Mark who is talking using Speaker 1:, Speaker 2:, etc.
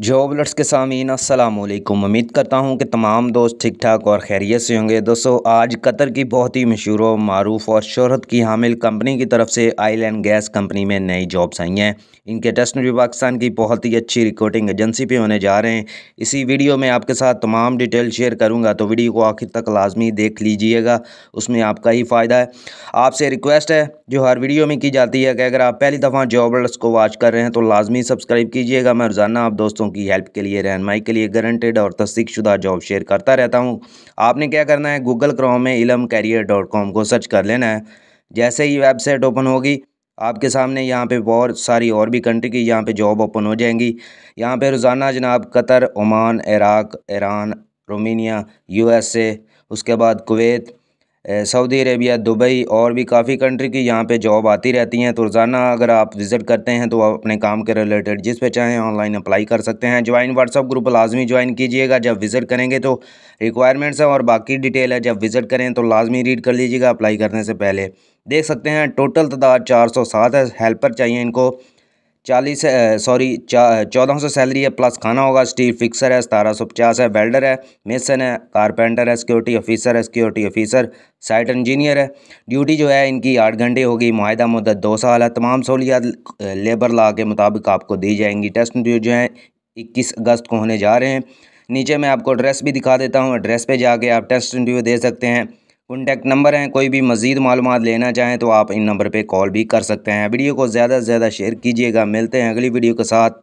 Speaker 1: job के सामीन असलकुम उम्मीद करता हूँ कि तमाम दोस्त ठीक ठाक और खैरियत से होंगे दोस्तों आज कतर की बहुत ही मशहूर व मरूफ और शहरत की हामिल कंपनी की तरफ से आयल एंड गैस कंपनी में नई जॉब्स आई हैं इनके टेस्ट भी पाकिस्तान की बहुत ही अच्छी रिकॉर्डिंग एजेंसी पे होने जा रहे हैं इसी वीडियो में आपके साथ तमाम डिटेल शेयर करूँगा तो वीडियो को आखिर तक लाजमी देख लीजिएगा उसमें आपका ही फ़ायदा है आपसे रिक्वेस्ट है जो हर वीडियो में की जाती है कि अगर आप पहली दफ़ा जॉब अलर्ट्स को वॉच कर रहे हैं तो लाजमी सब्सक्राइब कीजिएगा मैं रोज़ाना आप दोस्तों की हेल्प के लिए रहनमाई के लिए गारंटेड और तस्दीकशुदा जॉब शेयर करता रहता हूँ आपने क्या करना है गूगल क्रोम में इलम कैरियर डॉट कॉम को सर्च कर लेना है जैसे ही वेबसाइट ओपन होगी आपके सामने यहाँ पे बहुत सारी और भी कंट्री की यहाँ पे जॉब ओपन हो जाएंगी यहाँ पे रोज़ाना जनाब Qatar Oman Iraq Iran Romania USA उसके बाद कुवैत सऊदी अरेबिया दुबई और भी काफ़ी कंट्री की यहाँ पे जॉब आती रहती हैं तो रोज़ाना अगर आप विज़िट करते हैं तो आप अपने काम के रिलेटेड जिस पे चाहें ऑनलाइन अप्लाई कर सकते हैं ज्वाइन व्हाट्सअप ग्रुप लाजमी ज्वाइन कीजिएगा जब विज़िट करेंगे तो रिक्वायरमेंट्स हैं और बाकी डिटेल है जब विज़िट करें तो लाजमी रीड कर लीजिएगा अप्लाई करने से पहले देख सकते हैं टोटल तादाद चार है हेल्पर चाहिए इनको चालीस सॉरी चौदह सौ सैलरी है प्लस खाना होगा स्टील फिक्सर है सतारह सौ पचास है वेल्डर है मेसन है कारपेंटर है सिक्योरिटी ऑफिसर है सिक्योरिटी ऑफिसर साइट इंजीनियर है ड्यूटी जो है इनकी आठ घंटे होगी माहिदा मुदत दो साल है तमाम सहूलियात लेबर लॉ के मुताबिक आपको दी जाएंगी टेस्ट इंटरव्यू जो है इक्कीस अगस्त को होने जा रहे हैं नीचे मैं आपको एड्रेस भी दिखा देता हूँ एड्रेस पर जाके आप टेस्ट इंटरव्यू दे सकते हैं कॉन्टैक्ट नंबर हैं कोई भी मज़ीद मालूम लेना चाहें तो आप इन नंबर पर कॉल भी कर सकते हैं वीडियो को ज़्यादा से ज़्यादा शेयर कीजिएगा मिलते हैं अगली वीडियो के साथ